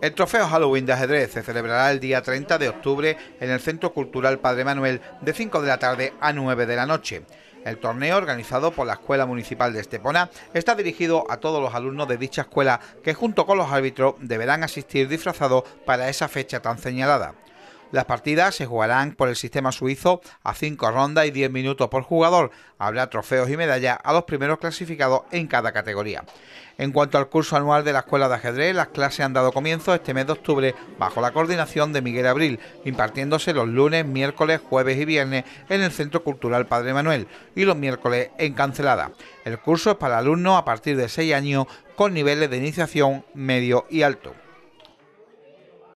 El trofeo Halloween de ajedrez se celebrará el día 30 de octubre en el Centro Cultural Padre Manuel de 5 de la tarde a 9 de la noche. El torneo, organizado por la Escuela Municipal de Estepona, está dirigido a todos los alumnos de dicha escuela que junto con los árbitros deberán asistir disfrazados para esa fecha tan señalada. Las partidas se jugarán por el sistema suizo a 5 rondas y 10 minutos por jugador. Habrá trofeos y medallas a los primeros clasificados en cada categoría. En cuanto al curso anual de la Escuela de Ajedrez, las clases han dado comienzo este mes de octubre bajo la coordinación de Miguel Abril, impartiéndose los lunes, miércoles, jueves y viernes en el Centro Cultural Padre Manuel y los miércoles en Cancelada. El curso es para alumnos a partir de 6 años con niveles de iniciación medio y alto.